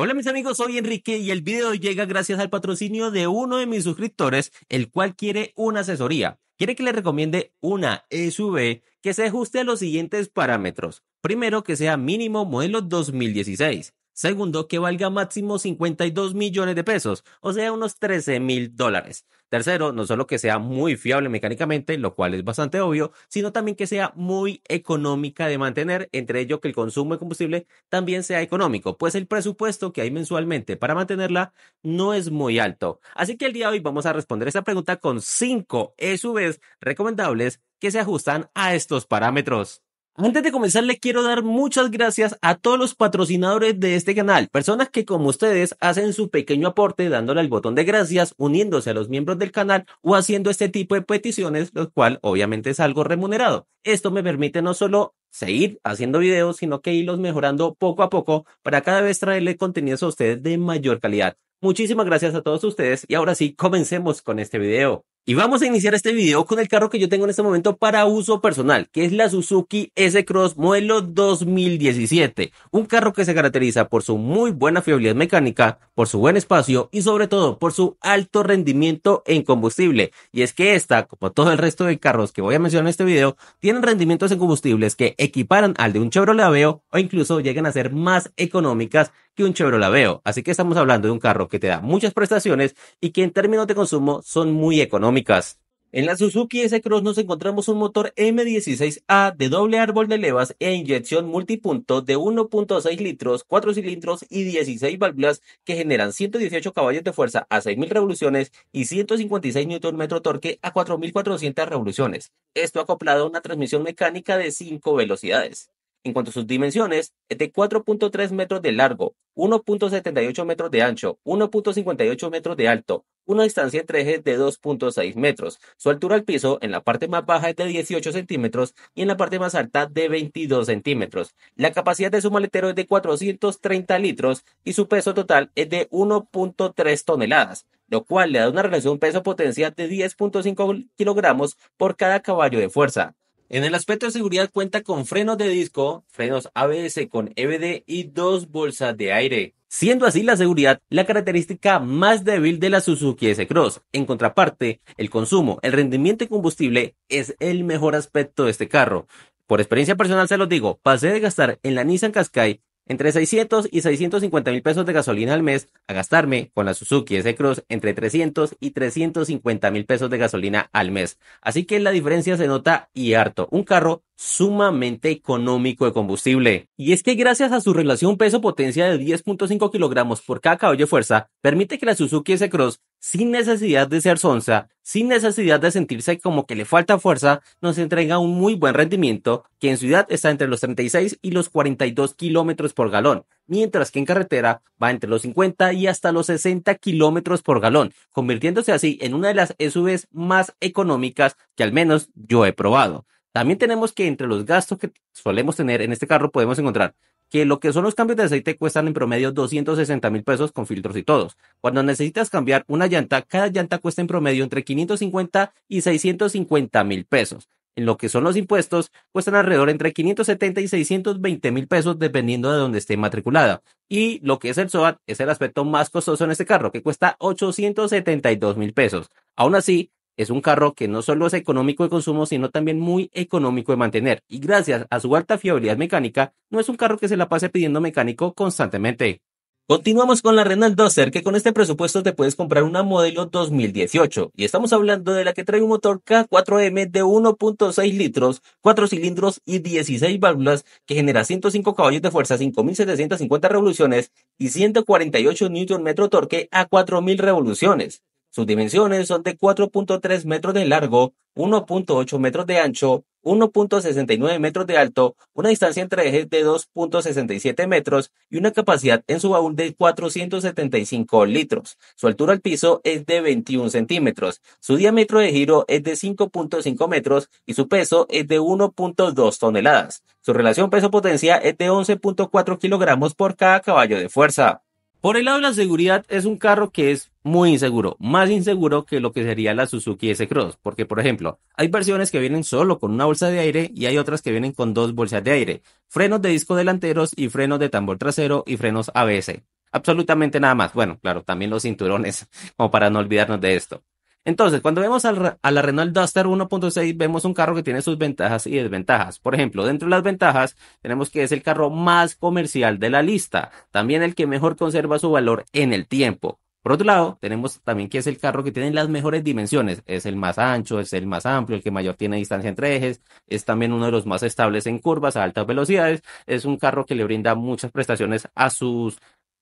Hola mis amigos, soy Enrique y el video llega gracias al patrocinio de uno de mis suscriptores, el cual quiere una asesoría. Quiere que le recomiende una SUV que se ajuste a los siguientes parámetros. Primero, que sea mínimo modelo 2016. Segundo, que valga máximo 52 millones de pesos, o sea, unos 13 mil dólares. Tercero, no solo que sea muy fiable mecánicamente, lo cual es bastante obvio, sino también que sea muy económica de mantener, entre ello que el consumo de combustible también sea económico, pues el presupuesto que hay mensualmente para mantenerla no es muy alto. Así que el día de hoy vamos a responder esta pregunta con 5 SUVs recomendables que se ajustan a estos parámetros. Antes de comenzar, le quiero dar muchas gracias a todos los patrocinadores de este canal, personas que como ustedes hacen su pequeño aporte dándole al botón de gracias, uniéndose a los miembros del canal o haciendo este tipo de peticiones, lo cual obviamente es algo remunerado. Esto me permite no solo seguir haciendo videos, sino que irlos mejorando poco a poco para cada vez traerle contenidos a ustedes de mayor calidad. Muchísimas gracias a todos ustedes y ahora sí, comencemos con este video. Y vamos a iniciar este video con el carro que yo tengo en este momento para uso personal, que es la Suzuki S-Cross modelo 2017. Un carro que se caracteriza por su muy buena fiabilidad mecánica, por su buen espacio y sobre todo por su alto rendimiento en combustible. Y es que esta, como todo el resto de carros que voy a mencionar en este video, tienen rendimientos en combustibles que equiparan al de un Chevrolet Aveo o incluso llegan a ser más económicas que un la veo, Así que estamos hablando de un carro que te da muchas prestaciones y que en términos de consumo son muy económicas. En la Suzuki S-Cross nos encontramos un motor M16A de doble árbol de levas e inyección multipunto de 1.6 litros, 4 cilindros y 16 válvulas que generan 118 caballos de fuerza a 6.000 revoluciones y 156 Nm torque a 4.400 revoluciones. Esto acoplado a una transmisión mecánica de 5 velocidades en cuanto a sus dimensiones, es de 4.3 metros de largo, 1.78 metros de ancho, 1.58 metros de alto, una distancia entre ejes de 2.6 metros. Su altura al piso en la parte más baja es de 18 centímetros y en la parte más alta de 22 centímetros. La capacidad de su maletero es de 430 litros y su peso total es de 1.3 toneladas lo cual le da una relación peso-potencia de 10.5 kilogramos por cada caballo de fuerza. En el aspecto de seguridad cuenta con frenos de disco, frenos ABS con EBD y dos bolsas de aire. Siendo así la seguridad la característica más débil de la Suzuki S-Cross. En contraparte, el consumo, el rendimiento y combustible es el mejor aspecto de este carro. Por experiencia personal se los digo, pasé de gastar en la Nissan Qashqai entre 600 y 650 mil pesos de gasolina al mes a gastarme con la Suzuki S-Cross entre 300 y 350 mil pesos de gasolina al mes. Así que la diferencia se nota y harto. Un carro sumamente económico de combustible. Y es que gracias a su relación peso-potencia de 10.5 kilogramos por cada caballo de fuerza, permite que la Suzuki S-Cross, sin necesidad de ser sonza, sin necesidad de sentirse como que le falta fuerza, nos entrega un muy buen rendimiento, que en ciudad está entre los 36 y los 42 kilómetros por galón, mientras que en carretera va entre los 50 y hasta los 60 kilómetros por galón, convirtiéndose así en una de las SUVs más económicas que al menos yo he probado. También tenemos que entre los gastos que solemos tener en este carro podemos encontrar que lo que son los cambios de aceite cuestan en promedio 260 mil pesos con filtros y todos. Cuando necesitas cambiar una llanta, cada llanta cuesta en promedio entre 550 y 650 mil pesos. En lo que son los impuestos, cuestan alrededor entre 570 y 620 mil pesos dependiendo de donde esté matriculada. Y lo que es el SOAT es el aspecto más costoso en este carro, que cuesta 872 mil pesos. Aún así, es un carro que no solo es económico de consumo, sino también muy económico de mantener. Y gracias a su alta fiabilidad mecánica, no es un carro que se la pase pidiendo mecánico constantemente. Continuamos con la Renault Duster, que con este presupuesto te puedes comprar una modelo 2018. Y estamos hablando de la que trae un motor K4M de 1.6 litros, 4 cilindros y 16 válvulas, que genera 105 caballos de fuerza, 5.750 revoluciones y 148 Nm torque a 4.000 revoluciones. Sus dimensiones son de 4.3 metros de largo, 1.8 metros de ancho, 1.69 metros de alto, una distancia entre ejes de 2.67 metros y una capacidad en su baúl de 475 litros. Su altura al piso es de 21 centímetros, su diámetro de giro es de 5.5 metros y su peso es de 1.2 toneladas. Su relación peso-potencia es de 11.4 kilogramos por cada caballo de fuerza. Por el lado de la seguridad, es un carro que es muy inseguro, más inseguro que lo que sería la Suzuki S-Cross, porque por ejemplo, hay versiones que vienen solo con una bolsa de aire y hay otras que vienen con dos bolsas de aire, frenos de disco delanteros y frenos de tambor trasero y frenos ABS. Absolutamente nada más. Bueno, claro, también los cinturones, como para no olvidarnos de esto. Entonces, cuando vemos al, a la Renault Duster 1.6, vemos un carro que tiene sus ventajas y desventajas. Por ejemplo, dentro de las ventajas, tenemos que es el carro más comercial de la lista, también el que mejor conserva su valor en el tiempo. Por otro lado, tenemos también que es el carro que tiene las mejores dimensiones. Es el más ancho, es el más amplio, el que mayor tiene distancia entre ejes, es también uno de los más estables en curvas a altas velocidades. Es un carro que le brinda muchas prestaciones a sus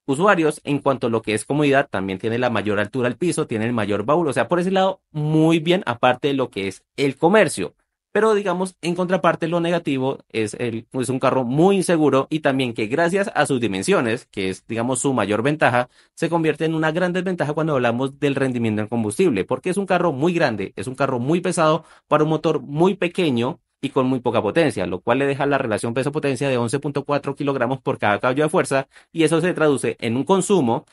usuarios. En cuanto a lo que es comodidad, también tiene la mayor altura al piso, tiene el mayor baúl. O sea, por ese lado, muy bien, aparte de lo que es el comercio. Pero digamos, en contraparte, lo negativo es, el, es un carro muy inseguro y también que gracias a sus dimensiones, que es, digamos, su mayor ventaja, se convierte en una gran desventaja cuando hablamos del rendimiento en combustible, porque es un carro muy grande, es un carro muy pesado para un motor muy pequeño y con muy poca potencia, lo cual le deja la relación peso-potencia de 11.4 kilogramos por cada caballo de fuerza y eso se traduce en un consumo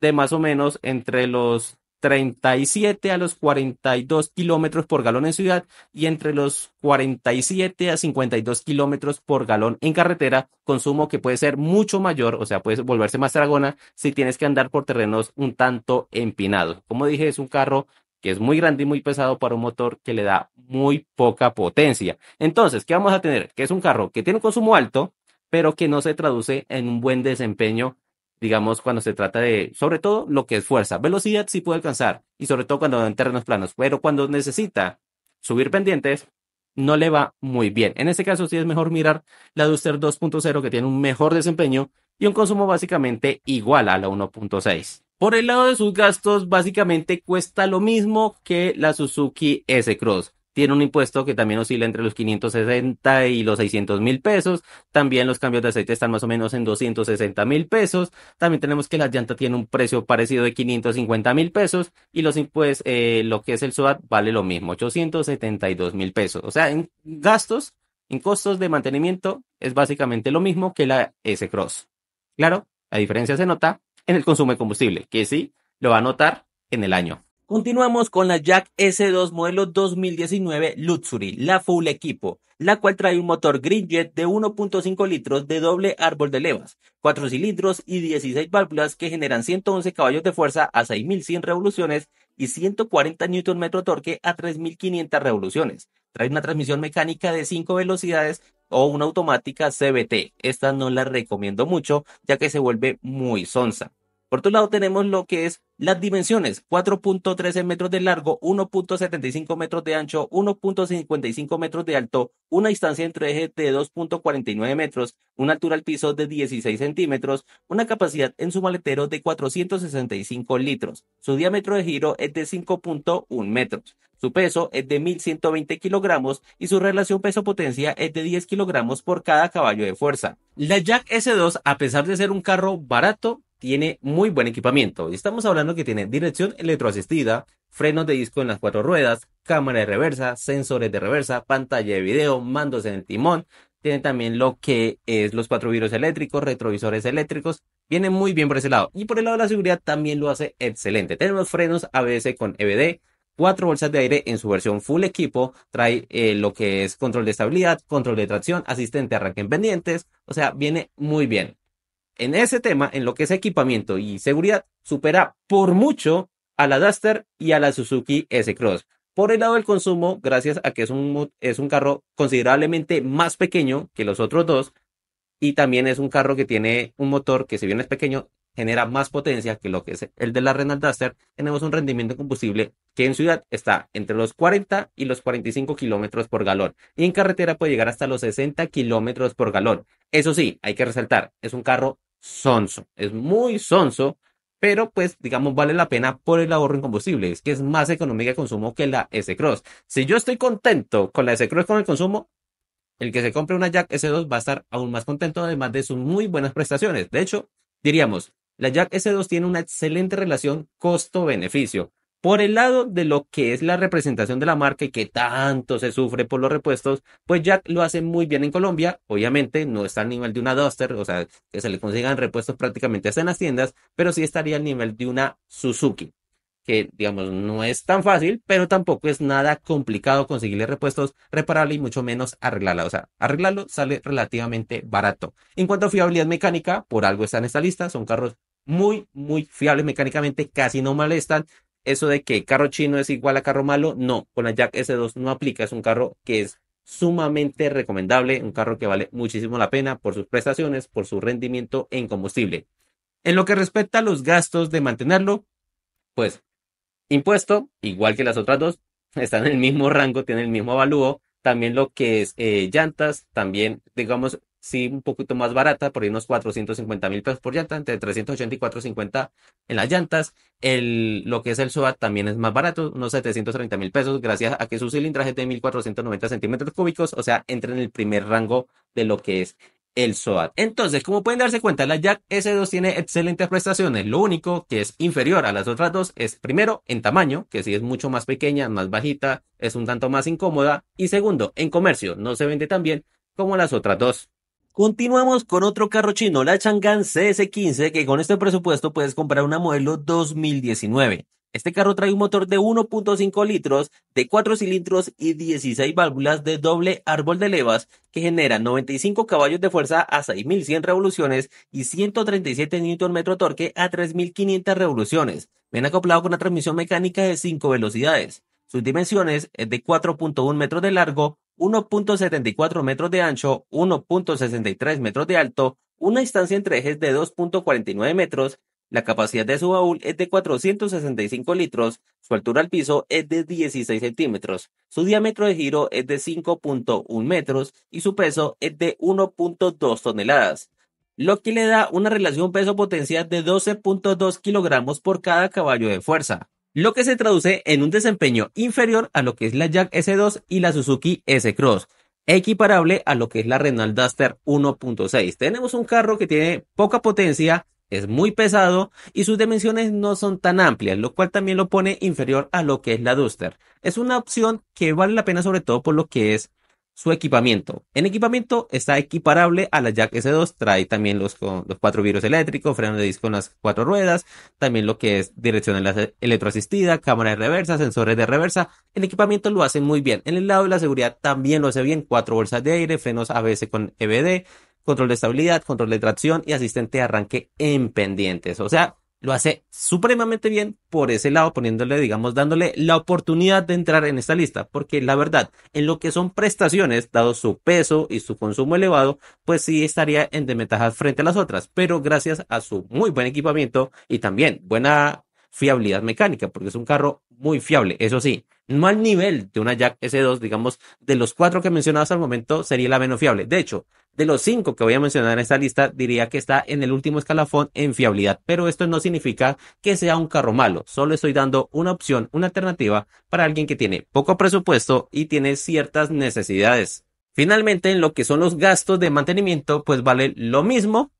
de más o menos entre los 37 a los 42 kilómetros por galón en ciudad y entre los 47 a 52 kilómetros por galón en carretera, consumo que puede ser mucho mayor, o sea, puede volverse más dragona si tienes que andar por terrenos un tanto empinados. Como dije, es un carro que es muy grande y muy pesado para un motor que le da muy poca potencia. Entonces, ¿qué vamos a tener? Que es un carro que tiene un consumo alto, pero que no se traduce en un buen desempeño, digamos, cuando se trata de, sobre todo, lo que es fuerza. Velocidad sí puede alcanzar, y sobre todo cuando en terrenos planos, pero cuando necesita subir pendientes, no le va muy bien. En este caso sí es mejor mirar la Duster 2.0 que tiene un mejor desempeño y un consumo básicamente igual a la 1.6. Por el lado de sus gastos, básicamente cuesta lo mismo que la Suzuki S-Cross. Tiene un impuesto que también oscila entre los 560 y los 600 mil pesos. También los cambios de aceite están más o menos en 260 mil pesos. También tenemos que la llanta tiene un precio parecido de 550 mil pesos y los impuestos, eh, lo que es el SOAT vale lo mismo, 872 mil pesos. O sea, en gastos, en costos de mantenimiento es básicamente lo mismo que la S-Cross. Claro, la diferencia se nota en el consumo de combustible, que sí lo va a notar en el año. Continuamos con la Jack S2 modelo 2019 Luxury, la full equipo, la cual trae un motor Greenjet de 1.5 litros de doble árbol de levas, 4 cilindros y 16 válvulas que generan 111 caballos de fuerza a 6.100 revoluciones y 140 Nm torque a 3.500 revoluciones. Trae una transmisión mecánica de 5 velocidades o una automática CBT. Esta no la recomiendo mucho ya que se vuelve muy sonsa. Por otro lado, tenemos lo que es las dimensiones, 4.13 metros de largo, 1.75 metros de ancho, 1.55 metros de alto, una distancia entre ejes de 2.49 metros, una altura al piso de 16 centímetros, una capacidad en su maletero de 465 litros, su diámetro de giro es de 5.1 metros. Su peso es de 1.120 kilogramos y su relación peso-potencia es de 10 kilogramos por cada caballo de fuerza. La Jack S2, a pesar de ser un carro barato, tiene muy buen equipamiento. estamos hablando que tiene dirección electroasistida, frenos de disco en las cuatro ruedas, cámara de reversa, sensores de reversa, pantalla de video, mandos en el timón. Tiene también lo que es los cuatro vidrios eléctricos, retrovisores eléctricos. Viene muy bien por ese lado. Y por el lado de la seguridad también lo hace excelente. Tenemos frenos ABS con EBD, cuatro bolsas de aire en su versión full equipo, trae eh, lo que es control de estabilidad, control de tracción, asistente arranque en pendientes, o sea, viene muy bien en ese tema, en lo que es equipamiento y seguridad, supera por mucho a la Duster y a la Suzuki S-Cross. Por el lado del consumo, gracias a que es un, es un carro considerablemente más pequeño que los otros dos, y también es un carro que tiene un motor que si bien es pequeño, genera más potencia que lo que es el de la Renault Duster, tenemos un rendimiento de combustible que en ciudad está entre los 40 y los 45 kilómetros por galón y en carretera puede llegar hasta los 60 kilómetros por galón. Eso sí, hay que resaltar, es un carro sonso, es muy sonso, pero pues digamos vale la pena por el ahorro en combustible, es que es más económica de consumo que la S-Cross. Si yo estoy contento con la S-Cross con el consumo, el que se compre una Jack S2 va a estar aún más contento, además de sus muy buenas prestaciones. De hecho, diríamos, la Jack S2 tiene una excelente relación costo-beneficio. Por el lado de lo que es la representación de la marca y que tanto se sufre por los repuestos, pues Jack lo hace muy bien en Colombia. Obviamente no está al nivel de una Duster, o sea, que se le consigan repuestos prácticamente hasta en las tiendas, pero sí estaría al nivel de una Suzuki, que digamos no es tan fácil, pero tampoco es nada complicado conseguirle repuestos, reparables y mucho menos arreglarla. O sea, arreglarlo sale relativamente barato. En cuanto a fiabilidad mecánica, por algo está en esta lista, son carros muy, muy fiables mecánicamente, casi no molestan, eso de que carro chino es igual a carro malo, no, con la Jack S2 no aplica, es un carro que es sumamente recomendable, un carro que vale muchísimo la pena por sus prestaciones, por su rendimiento en combustible. En lo que respecta a los gastos de mantenerlo, pues impuesto, igual que las otras dos, están en el mismo rango, tienen el mismo avalúo, también lo que es eh, llantas, también digamos sí un poquito más barata, por ahí unos 450 mil pesos por llanta, entre 380 y 450 en las llantas. El, lo que es el SOAT también es más barato, unos 730 mil pesos, gracias a que su cilindraje es de 1490 centímetros cúbicos, o sea, entra en el primer rango de lo que es el SOAT. Entonces, como pueden darse cuenta, la Jack S2 tiene excelentes prestaciones. Lo único que es inferior a las otras dos es, primero, en tamaño, que sí es mucho más pequeña, más bajita, es un tanto más incómoda. Y segundo, en comercio, no se vende tan bien como las otras dos. Continuamos con otro carro chino, la Chang'an CS15, que con este presupuesto puedes comprar una modelo 2019. Este carro trae un motor de 1.5 litros, de 4 cilindros y 16 válvulas de doble árbol de levas que genera 95 caballos de fuerza a 6.100 revoluciones y 137 Nm torque a 3.500 revoluciones. Ven acoplado con una transmisión mecánica de 5 velocidades. Sus dimensiones es de 4.1 metros de largo, 1.74 metros de ancho, 1.63 metros de alto, una distancia entre ejes de 2.49 metros, la capacidad de su baúl es de 465 litros, su altura al piso es de 16 centímetros, su diámetro de giro es de 5.1 metros y su peso es de 1.2 toneladas, lo que le da una relación peso-potencia de 12.2 kilogramos por cada caballo de fuerza lo que se traduce en un desempeño inferior a lo que es la Jack S2 y la Suzuki S-Cross, equiparable a lo que es la Renault Duster 1.6. Tenemos un carro que tiene poca potencia, es muy pesado y sus dimensiones no son tan amplias, lo cual también lo pone inferior a lo que es la Duster. Es una opción que vale la pena sobre todo por lo que es su equipamiento. En equipamiento está equiparable a la Jack S2, trae también los, los cuatro virus eléctricos, freno de disco en las cuatro ruedas, también lo que es dirección electroasistida, cámara de reversa, sensores de reversa. el equipamiento lo hace muy bien. En el lado de la seguridad también lo hace bien, cuatro bolsas de aire, frenos ABS con EBD, control de estabilidad, control de tracción y asistente de arranque en pendientes. O sea, lo hace supremamente bien por ese lado, poniéndole, digamos, dándole la oportunidad de entrar en esta lista, porque la verdad, en lo que son prestaciones, dado su peso y su consumo elevado, pues sí estaría en desventaja frente a las otras, pero gracias a su muy buen equipamiento y también buena fiabilidad mecánica, porque es un carro muy fiable, eso sí, no al nivel de una Jack S2, digamos, de los cuatro que hasta al momento, sería la menos fiable. De hecho, de los cinco que voy a mencionar en esta lista, diría que está en el último escalafón en fiabilidad, pero esto no significa que sea un carro malo, solo estoy dando una opción, una alternativa para alguien que tiene poco presupuesto y tiene ciertas necesidades. Finalmente, en lo que son los gastos de mantenimiento, pues vale lo mismo,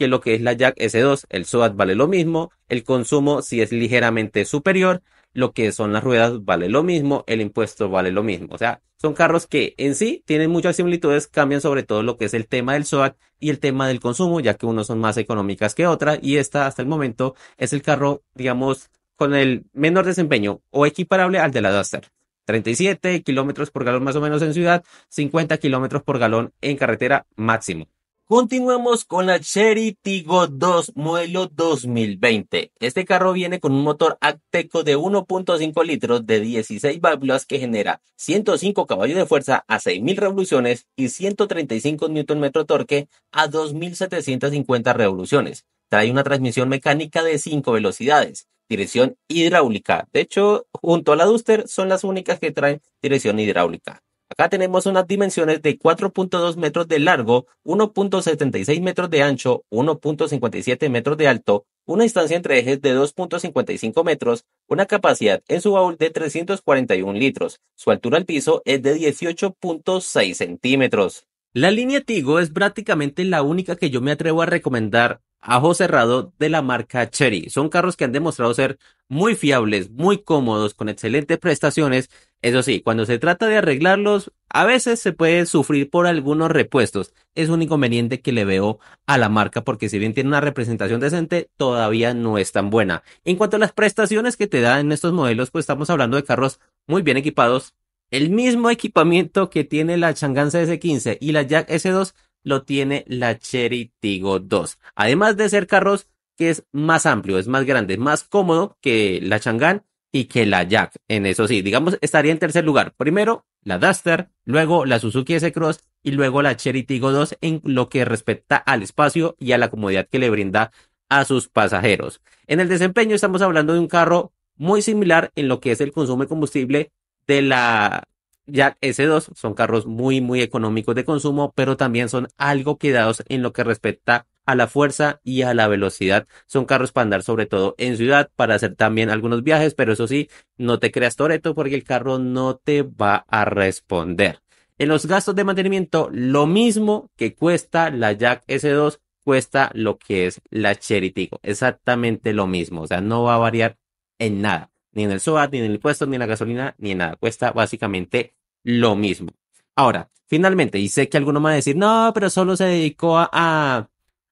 que lo que es la Jack S2. El SOAT vale lo mismo, el consumo si es ligeramente superior, lo que son las ruedas vale lo mismo, el impuesto vale lo mismo. O sea, son carros que en sí tienen muchas similitudes, cambian sobre todo lo que es el tema del SOAT y el tema del consumo, ya que unos son más económicas que otras y esta hasta el momento es el carro, digamos, con el menor desempeño o equiparable al de la Duster. 37 kilómetros por galón más o menos en ciudad, 50 kilómetros por galón en carretera máximo. Continuamos con la Cherry Tigo 2 modelo 2020. Este carro viene con un motor Acteco de 1.5 litros de 16 válvulas que genera 105 caballos de fuerza a 6.000 revoluciones y 135 Nm torque a 2.750 revoluciones. Trae una transmisión mecánica de 5 velocidades, dirección hidráulica. De hecho, junto a la Duster son las únicas que traen dirección hidráulica. Acá tenemos unas dimensiones de 4.2 metros de largo, 1.76 metros de ancho, 1.57 metros de alto, una distancia entre ejes de 2.55 metros, una capacidad en su baúl de 341 litros. Su altura al piso es de 18.6 centímetros. La línea Tigo es prácticamente la única que yo me atrevo a recomendar a cerrado de la marca Cherry. Son carros que han demostrado ser muy fiables, muy cómodos, con excelentes prestaciones eso sí, cuando se trata de arreglarlos, a veces se puede sufrir por algunos repuestos. Es un inconveniente que le veo a la marca porque si bien tiene una representación decente, todavía no es tan buena. En cuanto a las prestaciones que te dan en estos modelos, pues estamos hablando de carros muy bien equipados. El mismo equipamiento que tiene la Changan S15 y la Jack S2 lo tiene la Cherry Tigo 2. Además de ser carros que es más amplio, es más grande, más cómodo que la Chang'an y que la Jack. En eso sí, digamos, estaría en tercer lugar. Primero la Duster, luego la Suzuki S-Cross y luego la Cherry Tigo 2 en lo que respecta al espacio y a la comodidad que le brinda a sus pasajeros. En el desempeño estamos hablando de un carro muy similar en lo que es el consumo de combustible de la Jack S2 son carros muy, muy económicos de consumo, pero también son algo quedados en lo que respecta a la fuerza y a la velocidad. Son carros para andar sobre todo en ciudad, para hacer también algunos viajes, pero eso sí, no te creas Toreto porque el carro no te va a responder. En los gastos de mantenimiento, lo mismo que cuesta la Jack S2, cuesta lo que es la Cherry Exactamente lo mismo, o sea, no va a variar en nada, ni en el SOAT, ni en el impuesto, ni en la gasolina, ni en nada. Cuesta básicamente lo mismo. Ahora, finalmente, y sé que alguno me va a decir, no, pero solo se dedicó a,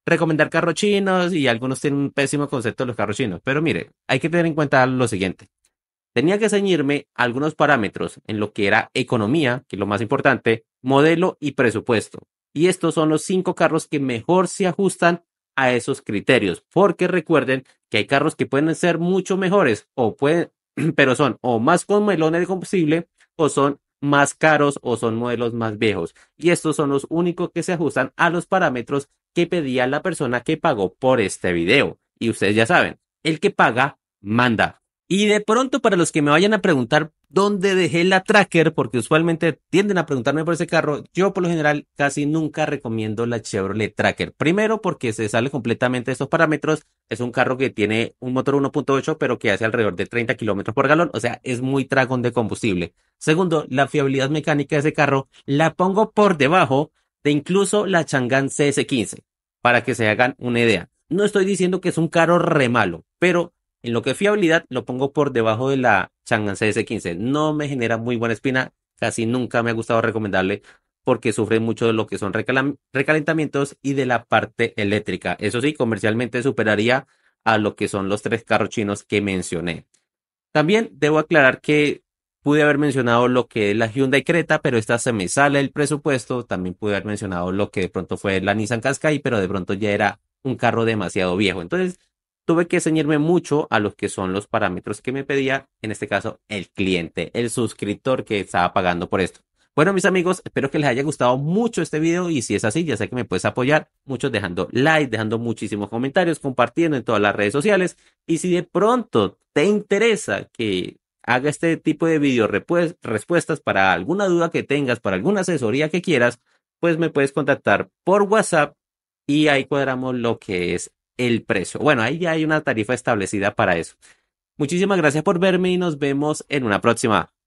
recomendar carros chinos y algunos tienen un pésimo concepto de los carros chinos. Pero mire, hay que tener en cuenta lo siguiente. Tenía que ceñirme algunos parámetros en lo que era economía, que es lo más importante, modelo y presupuesto. Y estos son los cinco carros que mejor se ajustan a esos criterios, porque recuerden que hay carros que pueden ser mucho mejores o pueden, pero son o más con melones de combustible o son más caros o son modelos más viejos. Y estos son los únicos que se ajustan a los parámetros que pedía la persona que pagó por este video. Y ustedes ya saben, el que paga, manda. Y de pronto para los que me vayan a preguntar donde dejé la tracker, porque usualmente tienden a preguntarme por ese carro. Yo por lo general casi nunca recomiendo la Chevrolet Tracker. Primero porque se sale completamente de estos parámetros. Es un carro que tiene un motor 1.8, pero que hace alrededor de 30 kilómetros por galón. O sea, es muy tragón de combustible. Segundo, la fiabilidad mecánica de ese carro la pongo por debajo de incluso la Chang'an CS15, para que se hagan una idea. No estoy diciendo que es un carro re malo, pero en lo que fiabilidad lo pongo por debajo de la Chang'an CS15. No me genera muy buena espina, casi nunca me ha gustado recomendarle porque sufre mucho de lo que son recalentamientos y de la parte eléctrica. Eso sí, comercialmente superaría a lo que son los tres carros chinos que mencioné. También debo aclarar que pude haber mencionado lo que es la Hyundai Creta, pero esta se me sale el presupuesto. También pude haber mencionado lo que de pronto fue la Nissan Qashqai, pero de pronto ya era un carro demasiado viejo. Entonces, tuve que ceñirme mucho a los que son los parámetros que me pedía, en este caso, el cliente, el suscriptor que estaba pagando por esto. Bueno, mis amigos, espero que les haya gustado mucho este video y si es así, ya sé que me puedes apoyar muchos dejando like, dejando muchísimos comentarios, compartiendo en todas las redes sociales. Y si de pronto te interesa que haga este tipo de video respuestas para alguna duda que tengas, para alguna asesoría que quieras, pues me puedes contactar por WhatsApp y ahí cuadramos lo que es el precio. Bueno, ahí ya hay una tarifa establecida para eso. Muchísimas gracias por verme y nos vemos en una próxima.